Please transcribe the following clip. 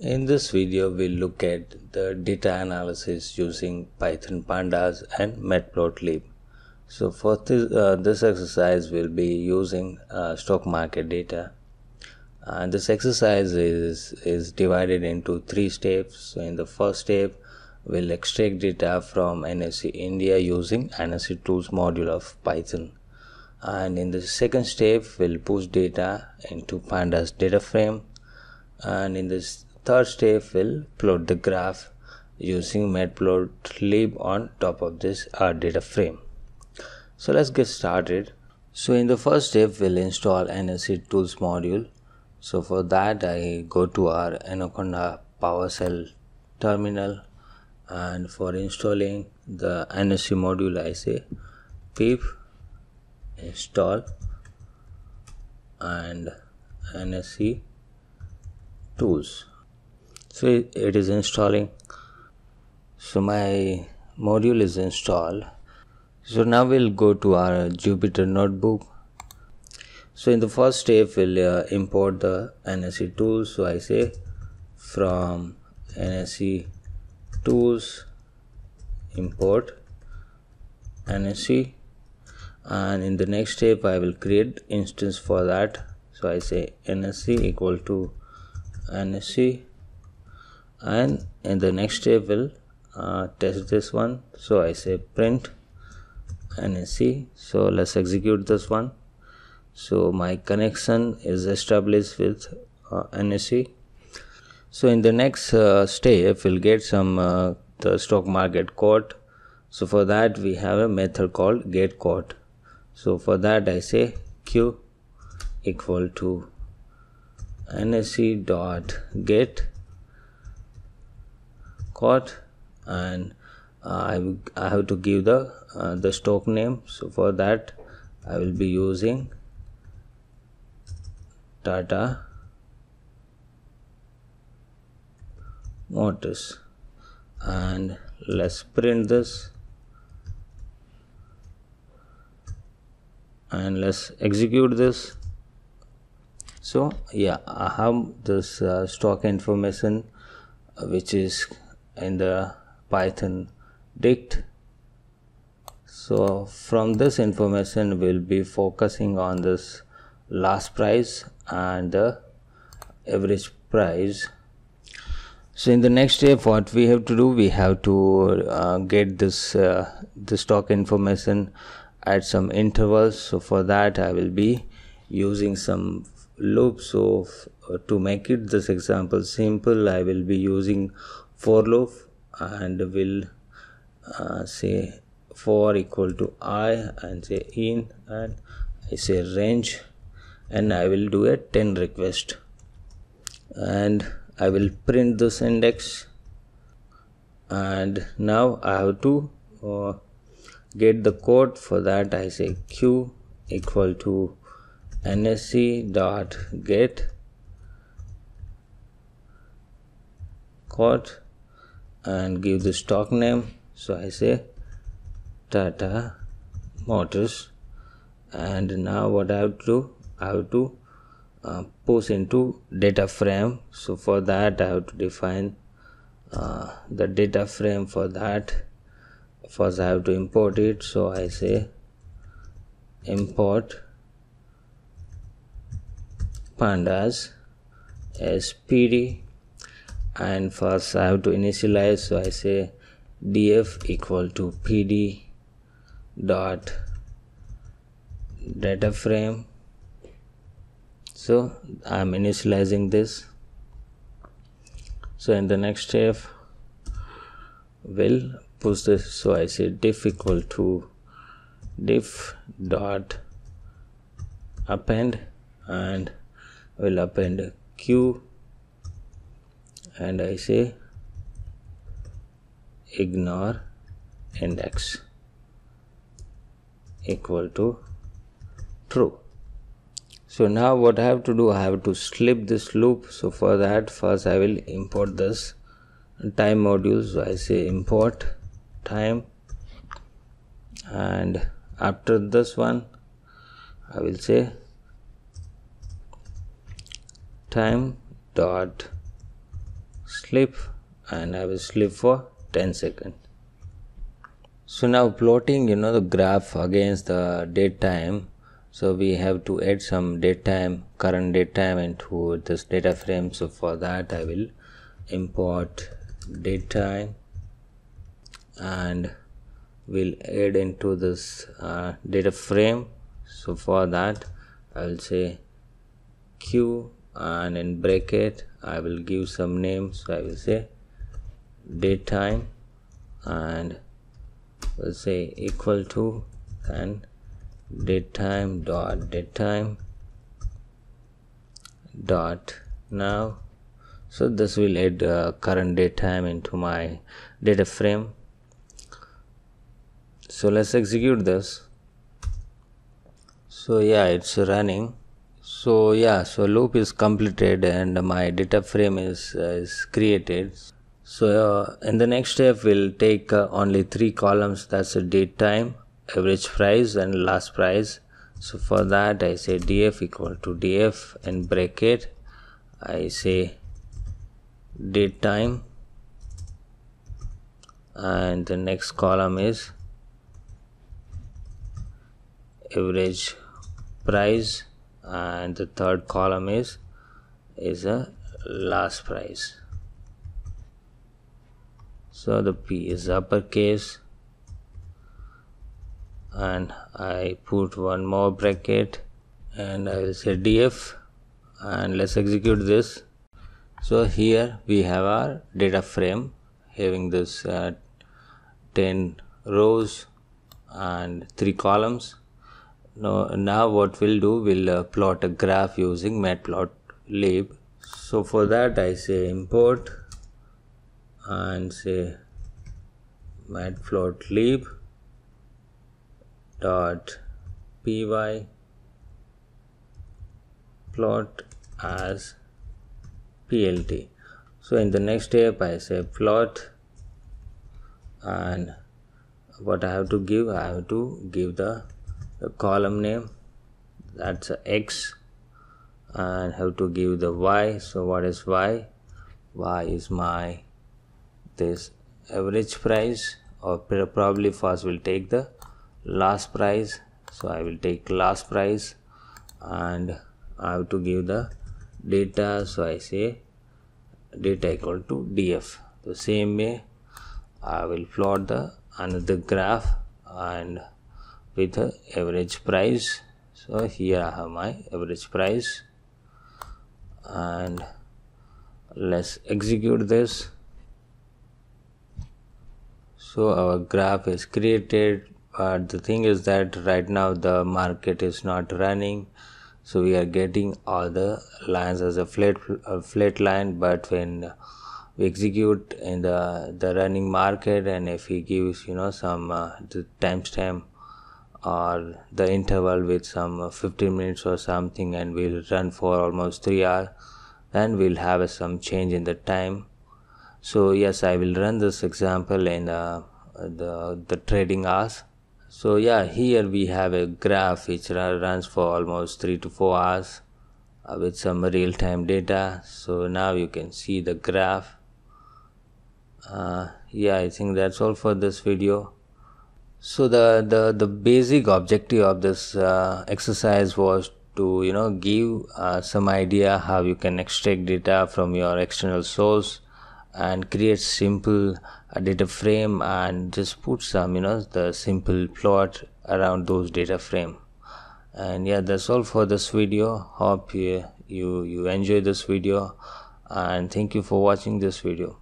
In this video, we'll look at the data analysis using Python pandas and matplotlib. So for this, uh, this exercise, we'll be using uh, stock market data. And uh, this exercise is, is divided into three steps. So in the first step, we'll extract data from NSE India using NSE tools module of Python. And in the second step, we'll push data into pandas data frame. And in this Third step will plot the graph using matplotlib on top of this R data frame. So let's get started. So in the first step we'll install NSC tools module. So for that I go to our Anaconda PowerShell terminal and for installing the NSC module I say pip install and NSC tools so it is installing so my module is installed so now we'll go to our jupyter notebook so in the first step we'll uh, import the NSE tools so I say from NSE tools import NSE and in the next step I will create instance for that so I say NSE equal to NSE and in the next step we'll uh, test this one so I say print and I see so let's execute this one so my connection is established with uh, NSE so in the next uh, step we'll get some uh, the stock market quote so for that we have a method called get quote so for that I say q equal to NSE dot get and uh, I, I have to give the uh, the stock name so for that I will be using Tata Motors and let's print this and let's execute this so yeah I have this uh, stock information uh, which is in the python dict so from this information we'll be focusing on this last price and the average price so in the next step what we have to do we have to uh, get this uh, the stock information at some intervals so for that i will be using some loops so uh, to make it this example simple i will be using for loop and will uh, say for equal to i and say in and I say range and I will do a 10 request and I will print this index and now I have to uh, get the code for that I say q equal to nsc dot get code and give the stock name so I say Tata Motors and now what I have to do I have to uh, post into data frame so for that I have to define uh, the data frame for that first I have to import it so I say import pandas as pd and first I have to initialize so I say df equal to pd dot data frame so I'm initializing this so in the next step will push this so I say diff equal to diff dot append and will append q and I say ignore index equal to true so now what I have to do I have to slip this loop so for that first I will import this time module so I say import time and after this one I will say time dot Sleep and I will sleep for 10 seconds. So now plotting you know the graph against the date time so we have to add some date time current date time into this data frame so for that I will import date time and will add into this uh, data frame so for that I will say q and in bracket I will give some name so I will say time, and we'll say equal to and time dot time dot now so this will add uh, current time into my data frame so let's execute this so yeah it's running so yeah so loop is completed and my data frame is, uh, is created so uh, in the next step we'll take uh, only three columns that's a date time average price and last price so for that I say df equal to df and bracket I say date time and the next column is average price and the third column is is a last price so the p is uppercase and i put one more bracket and i will say df and let's execute this so here we have our data frame having this uh, 10 rows and 3 columns now, now what we'll do we'll uh, plot a graph using matplotlib so for that I say import and say matplotlib dot py plot as plt so in the next step I say plot and what I have to give I have to give the the column name that's x and have to give the y so what is y y is my this average price or probably first will take the last price so i will take last price and i have to give the data so i say data equal to df the same way i will plot the another graph and with the average price so here I have my average price and let's execute this so our graph is created but the thing is that right now the market is not running so we are getting all the lines as a flat a flat line but when we execute in the the running market and if we gives you know some uh, the timestamp or the interval with some 15 minutes or something and we'll run for almost 3 hours and we'll have some change in the time so yes i will run this example in uh, the the trading hours so yeah here we have a graph which runs for almost 3 to 4 hours uh, with some real-time data so now you can see the graph uh, yeah i think that's all for this video so the, the, the basic objective of this uh, exercise was to you know give uh, some idea how you can extract data from your external source and create simple uh, data frame and just put some you know the simple plot around those data frame and yeah that's all for this video hope you you, you enjoy this video and thank you for watching this video